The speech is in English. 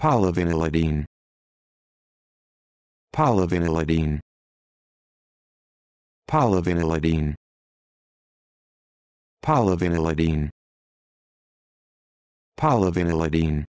Polyvinylidene. Polyvinylidene. Polyvinylidene. Polyvinylidene. Polyvinylidene.